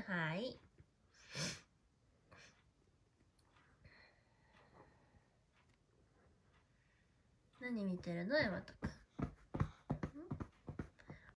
はい。何見てるの山田君。